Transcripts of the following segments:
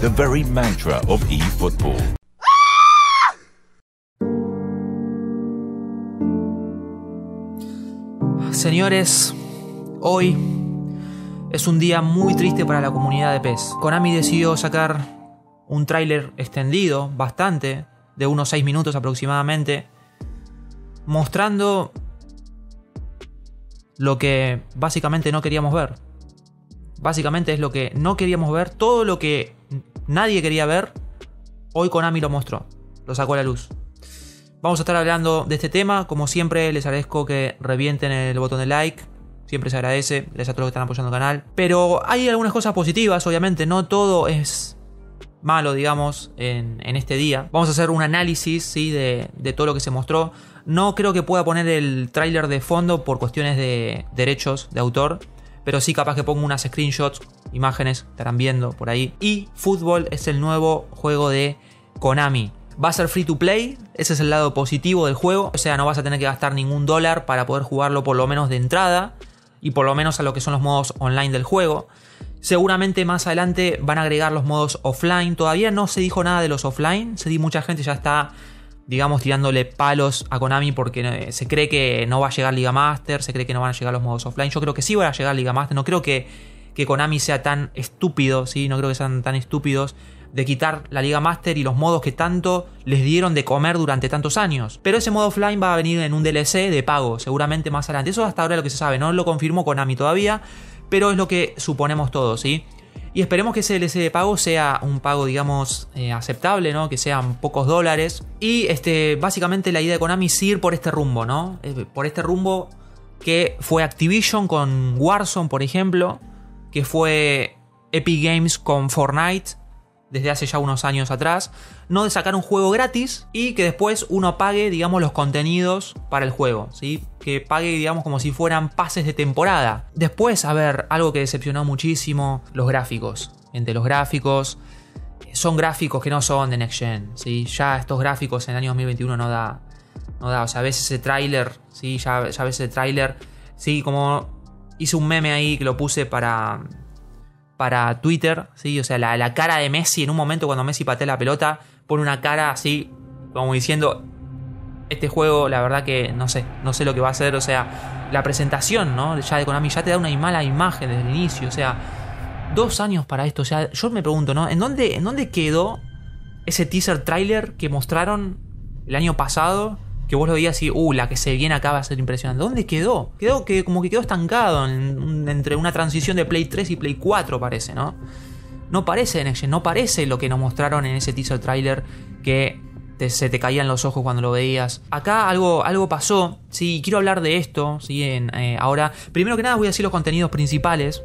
the very mantra of eFootball. Señores, hoy es un día muy triste para la comunidad de PES. Konami decidió sacar un tráiler extendido, bastante, de unos 6 minutos aproximadamente, mostrando lo que básicamente no queríamos ver. Básicamente es lo que no queríamos ver, todo lo que nadie quería ver, hoy Konami lo mostró, lo sacó a la luz. Vamos a estar hablando de este tema, como siempre les agradezco que revienten el botón de like, siempre se agradece, gracias a todos los que están apoyando el canal. Pero hay algunas cosas positivas, obviamente, no todo es malo, digamos, en, este día. Vamos a hacer un análisis, ¿sí? De, de todo lo que se mostró. No creo que pueda poner el tráiler de fondo por cuestiones de derechos de autor, pero sí capaz que pongo unas screenshots, imágenes, estarán viendo por ahí. Y fútbol es el nuevo juego de Konami. Va a ser free to play, ese es el lado positivo del juego, o sea, no vas a tener que gastar ningún dólar para poder jugarlo por lo menos de entrada y por lo menos a lo que son los modos online del juego. Seguramente más adelante van a agregar los modos offline, todavía no se dijo nada de los offline, se di mucha gente ya está digamos, tirándole palos a Konami porque eh, se cree que no va a llegar Liga Master, se cree que no van a llegar los modos offline. Yo creo que sí van a llegar Liga Master, no creo que, que Konami sea tan estúpido, ¿sí? no creo que sean tan estúpidos de quitar la Liga Master y los modos que tanto les dieron de comer durante tantos años. Pero ese modo offline va a venir en un DLC de pago, seguramente más adelante. Eso hasta ahora lo que se sabe, no lo confirmó Konami todavía, pero es lo que suponemos todos, ¿sí? Y esperemos que ese DLC de pago sea un pago, digamos, eh, aceptable, ¿no? Que sean pocos dólares. Y este, básicamente la idea de Konami es ir por este rumbo, ¿no? Eh, por este rumbo que fue Activision con Warzone, por ejemplo. Que fue Epic Games con Fortnite desde hace ya unos años atrás, no de sacar un juego gratis y que después uno pague, digamos, los contenidos para el juego, ¿sí? Que pague, digamos, como si fueran pases de temporada. Después, a ver, algo que decepcionó muchísimo, los gráficos. Entre los gráficos, eh, son gráficos que no son de Next Gen, ¿sí? Ya estos gráficos en el año 2021 no da, no da, o sea, ves ese tráiler, ¿sí? Ya, ves el tráiler, ¿sí? Como hice un meme ahí que lo puse para para Twitter, ¿sí? O sea, la, cara de Messi en un momento cuando Messi patea la pelota, pone una cara así, como diciendo, este juego, la verdad que no sé, no sé lo que va a hacer, o sea, la presentación, ¿no? Ya de Konami ya te da una mala imagen desde el inicio, o sea, dos años para esto, o sea, yo me pregunto, ¿no? ¿En dónde, en dónde quedó ese teaser trailer que mostraron el año pasado? que vos lo veías y, uh, la que se viene acá va a ser impresionante. ¿Dónde quedó? Quedó que como que quedó estancado entre una transición de Play 3 y Play 4, parece, ¿no? No parece Next no parece lo que nos mostraron en ese teaser trailer que se te caían los ojos cuando lo veías. Acá algo, algo pasó, sí, quiero hablar de esto, sí, eh, ahora. Primero que nada voy a decir los contenidos principales,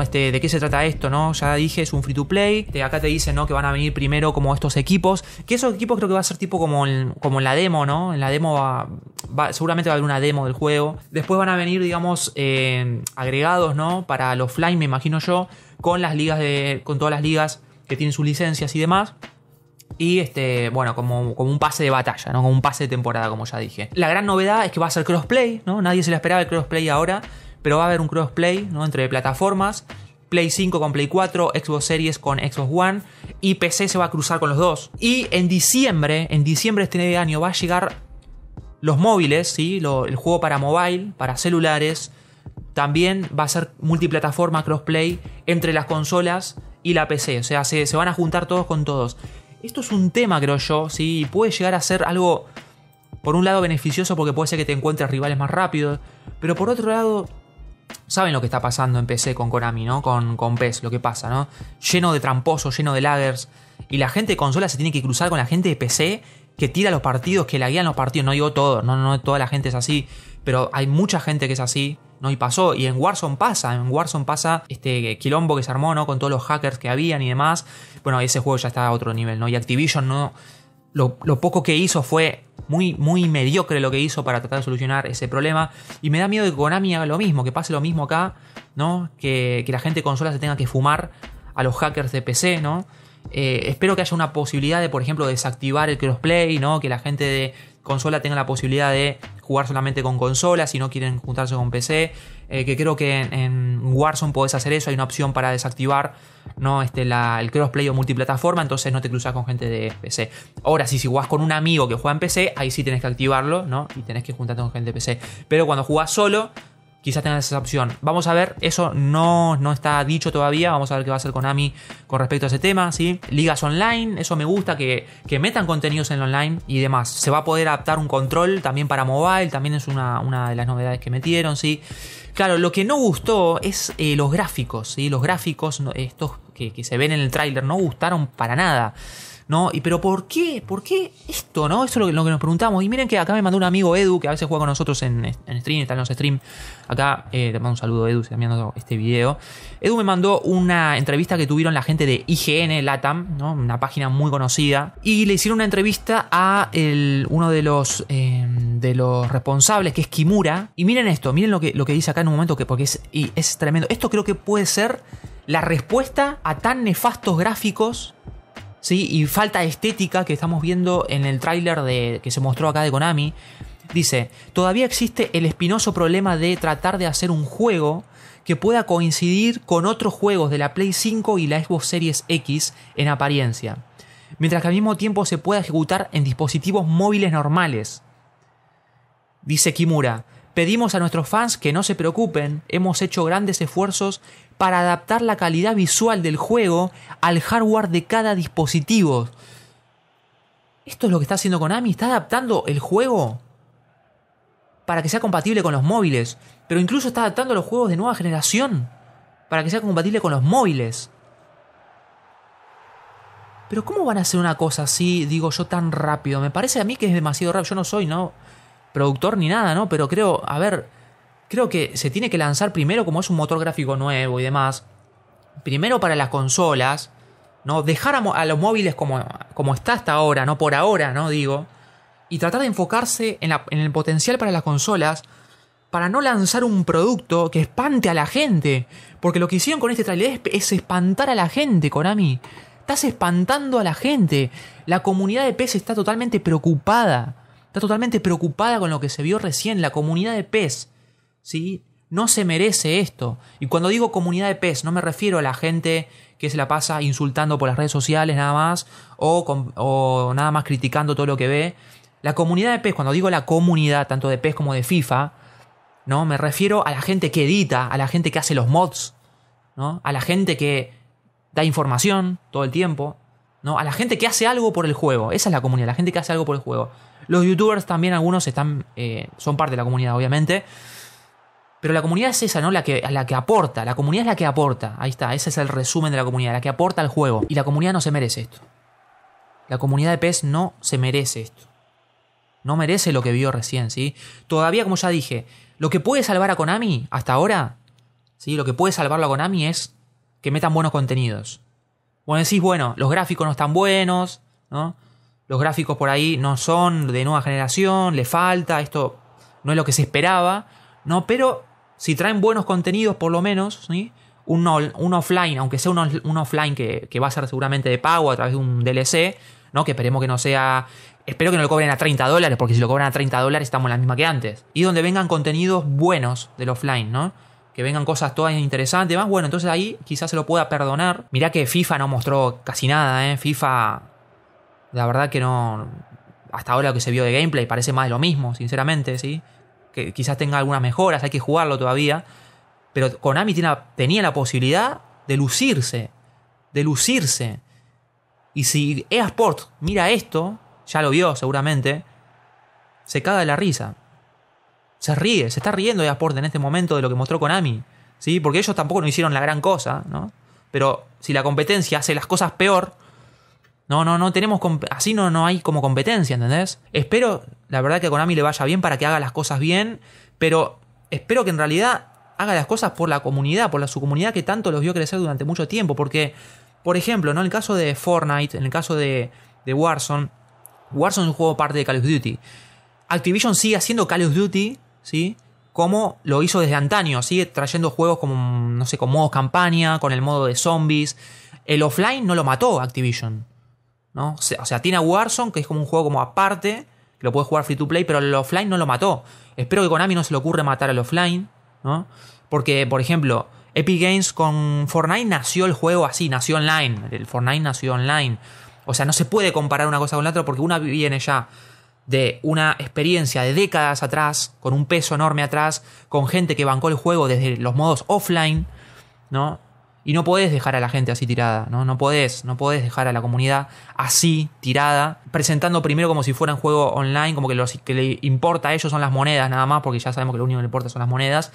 este, ¿De qué se trata esto? ¿no? Ya dije, es un free to play. Este, acá te dicen ¿no? que van a venir primero como estos equipos. Que esos equipos creo que va a ser tipo como, como en la demo, ¿no? En la demo va, seguramente va a haber una demo del juego. Después van a venir, digamos, eh, agregados, ¿no? Para los offline, me imagino yo, con las ligas de. con todas las ligas que tienen sus licencias y demás. Y este, bueno, como, como, un pase de batalla, ¿no? Como un pase de temporada, como ya dije. La gran novedad es que va a ser crossplay, ¿no? Nadie se le esperaba el crossplay ahora pero va a haber un crossplay ¿no? entre plataformas. Play 5 con Play 4, Xbox Series con Xbox One y PC se va a cruzar con los dos. Y en diciembre, en diciembre de este año va a llegar los móviles, ¿sí? el juego para mobile, para celulares. También va a ser multiplataforma crossplay entre las consolas y la PC. O sea, se, se van a juntar todos con todos. Esto es un tema, creo yo, ¿sí? puede llegar a ser algo, por un lado, beneficioso porque puede ser que te encuentres rivales más rápido. Pero por otro lado, saben lo que está pasando en PC con Konami, ¿no? Con, con PES, lo que pasa, ¿no? Lleno de tramposos, lleno de laggers. Y la gente de consola se tiene que cruzar con la gente de PC que tira los partidos, que la guían los partidos. No digo todo, no, no toda la gente es así, pero hay mucha gente que es así. ¿no? Y pasó, y en Warzone pasa, en Warzone pasa este quilombo que se armó, ¿no? Con todos los hackers que habían y demás. Bueno, ese juego ya está a otro nivel, ¿no? Y Activision, ¿no? lo poco que hizo fue muy, muy mediocre lo que hizo para tratar de solucionar ese problema. Y me da miedo que Konami haga lo mismo, que pase lo mismo acá, ¿no? Que, la gente de consola se tenga que fumar a los hackers de PC, ¿no? Eh, espero que haya una posibilidad de, por ejemplo, desactivar el crossplay, ¿no? Que la gente de consola tenga la posibilidad de jugar solamente con consolas... si no quieren juntarse con PC, eh, que creo que en, Warzone podés hacer eso, hay una opción para desactivar ¿no? este, el crossplay o multiplataforma, entonces no te cruzas con gente de PC. Ahora, si, si jugás con un amigo que juega en PC, ahí sí tenés que activarlo, ¿no? Y tenés que juntarte con gente de PC. Pero cuando jugás solo, quizás tengas esa opción. Vamos a ver, eso no, no está dicho todavía, vamos a ver qué va a hacer Konami con respecto a ese tema, ¿sí? Ligas online, eso me gusta, que, que metan contenidos en online y demás. Se va a poder adaptar un control también para mobile, también es una, una de las novedades que metieron, ¿sí? Claro, lo que no gustó es eh, los gráficos, ¿sí? Los gráficos, estos que, que se ven en el tráiler, no gustaron para nada. Y pero ¿por qué? ¿Por qué esto, no? Eso es lo que, nos preguntamos. Y miren que acá me mandó un amigo Edu, que a veces juega con nosotros en, stream, está en los stream. Acá eh, te mando un saludo Edu, si estás viendo este video. Edu me mandó una entrevista que tuvieron la gente de IGN Latam, ¿no? Una página muy conocida. Y le hicieron una entrevista a uno de los, em, de los responsables, que es Kimura. Y miren esto, miren lo que, lo que dice acá en un momento, que, porque es, es tremendo. Esto creo que puede ser la respuesta a tan nefastos gráficos ¿sí? y falta estética que estamos viendo en el tráiler que se mostró acá de Konami. Dice, todavía existe el espinoso problema de tratar de hacer un juego que pueda coincidir con otros juegos de la Play 5 y la Xbox Series X en apariencia, mientras que al mismo tiempo se pueda ejecutar en dispositivos móviles normales. Dice Kimura, Pedimos a nuestros fans que no se preocupen, hemos hecho grandes esfuerzos para adaptar la calidad visual del juego al hardware de cada dispositivo. Esto es lo que está haciendo Konami, está adaptando el juego para que sea compatible con los móviles, pero incluso está adaptando los juegos de nueva generación para que sea compatible con los móviles. Pero ¿cómo van a hacer una cosa así, digo yo, tan rápido? Me parece a mí que es demasiado rápido. Yo no soy, ¿no? productor ni nada, ¿no? Pero creo, a ver, creo que se tiene que lanzar primero como es un motor gráfico nuevo y demás. Primero para las consolas, ¿no? Dejar a, los móviles como, como está hasta ahora, ¿no? Por ahora, ¿no? Digo. Y tratar de enfocarse en, el potencial para las consolas para no lanzar un producto que espante a la gente. Porque lo que hicieron con este trailer es, espantar a la gente, Konami. Estás espantando a la gente. La comunidad de PS está totalmente preocupada. Está totalmente preocupada con lo que se vio recién, la comunidad de pez. ¿Sí? No se merece esto. Y cuando digo comunidad de pez, no me refiero a la gente que se la pasa insultando por las redes sociales nada más, o, nada más criticando todo lo que ve. La comunidad de pez, cuando digo la comunidad, tanto de pez como de FIFA, ¿no? Me refiero a la gente que edita, a la gente que hace los mods, ¿no? A la gente que da información todo el tiempo, ¿no? A la gente que hace algo por el juego. Esa es la comunidad, la gente que hace algo por el juego. Los youtubers también, algunos están, eh, son parte de la comunidad, obviamente. Pero la comunidad es esa, ¿no? La que, la que aporta. La comunidad es la que aporta. Ahí está, ese es el resumen de la comunidad, la que aporta al juego. Y la comunidad no se merece esto. La comunidad de PES no se merece esto. No merece lo que vio recién, ¿sí? Todavía, como ya dije, lo que puede salvar a Konami hasta ahora, ¿sí? Lo que puede salvarlo a Konami es que metan buenos contenidos. Bueno, decís, bueno, los gráficos no están buenos, ¿no? los gráficos por ahí no son de nueva generación, le falta, esto no es lo que se esperaba, ¿no? Pero si traen buenos contenidos por lo menos, ¿sí? Un, offline, aunque sea un, offline que, va a ser seguramente de pago a través de un DLC, ¿no? Que esperemos que no sea... Espero que no lo cobren a 30 dólares, porque si lo cobran a 30 dólares estamos en la misma que antes. Y donde vengan contenidos buenos del offline, ¿no? que vengan cosas todas interesantes, más bueno, entonces ahí quizás se lo pueda perdonar. Mirá que FIFA no mostró casi nada, ¿eh? FIFA la verdad que no. Hasta ahora lo que se vio de gameplay parece más de lo mismo, sinceramente, ¿sí? Que quizás tenga algunas mejoras, hay que jugarlo todavía. Pero Konami tenía la posibilidad de lucirse. De lucirse. Y si EA mira esto, ya lo vio seguramente, se caga de la risa. Se ríe, se está riendo EA Sports en este momento de lo que mostró Konami. ¿sí? Porque ellos tampoco no hicieron la gran cosa, ¿no? Pero si la competencia hace las cosas peor, no, no, no tenemos. Así no, no hay como competencia, ¿entendés? Espero, la verdad, que a Konami le vaya bien para que haga las cosas bien, pero espero que en realidad haga las cosas por la comunidad, por la, su comunidad que tanto los vio crecer durante mucho tiempo. Porque, por ejemplo, ¿no? en el caso de Fortnite, en el caso de, de Warzone, Warzone es un juego parte de Call of Duty. Activision sigue haciendo Call of Duty, ¿sí? Como lo hizo desde antaño, sigue trayendo juegos como, no sé, con modos campaña, con el modo de zombies. El offline no lo mató Activision. ¿no? O sea, tiene a Warzone, que es como un juego como aparte, que lo puedes jugar free to play, pero el offline no lo mató. Espero que Konami no se le ocurra matar al offline, ¿no? Porque, por ejemplo, Epic Games con Fortnite nació el juego así, nació online. El Fortnite nació online. O sea, no se puede comparar una cosa con la otra porque una viene ya de una experiencia de décadas atrás, con un peso enorme atrás, con gente que bancó el juego desde los modos offline, ¿no? Y no podés dejar a la gente así tirada, ¿no? No podés, no podés dejar a la comunidad así tirada, presentando primero como si fuera un juego online, como que lo que le importa a ellos son las monedas nada más, porque ya sabemos que lo único que le importa son las monedas.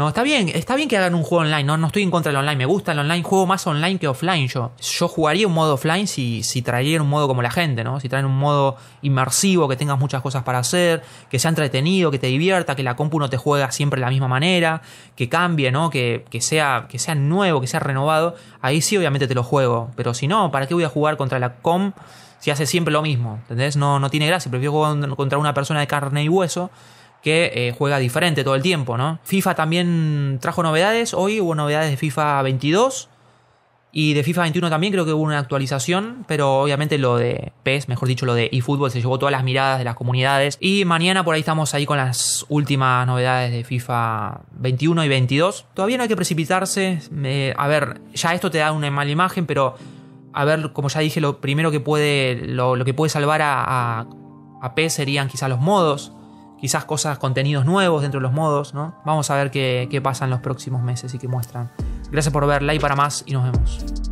No, está bien, está bien que hagan un juego online, no, no estoy en contra del online, me gusta el online, juego más online que offline yo. Yo jugaría un modo offline si, si un modo como la gente, ¿no? Si traen un modo inmersivo, que tengas muchas cosas para hacer, que sea entretenido, que te divierta, que la compu no te juega siempre de la misma manera, que cambie, ¿no? Que, sea, que sea nuevo, que sea renovado, ahí sí obviamente te lo juego, pero si no, ¿para qué voy a jugar contra la comp si hace siempre lo mismo? ¿Entendés? No, no tiene gracia, prefiero jugar contra una persona de carne y hueso que eh, juega diferente todo el tiempo, ¿no? FIFA también trajo novedades, hoy hubo novedades de FIFA 22 y de FIFA 21 también creo que hubo una actualización, pero obviamente lo de PES, mejor dicho lo de eFootball, se llevó todas las miradas de las comunidades y mañana por ahí estamos ahí con las últimas novedades de FIFA 21 y 22. Todavía no hay que precipitarse, eh, a ver, ya esto te da una mala imagen, pero a ver, como ya dije, lo primero que puede, lo, que puede salvar a, a, a PES serían quizás los modos quizás cosas, contenidos nuevos dentro de los modos, ¿no? Vamos a ver qué, qué pasa en los próximos meses y qué muestran. Gracias por ver, like para más y nos vemos.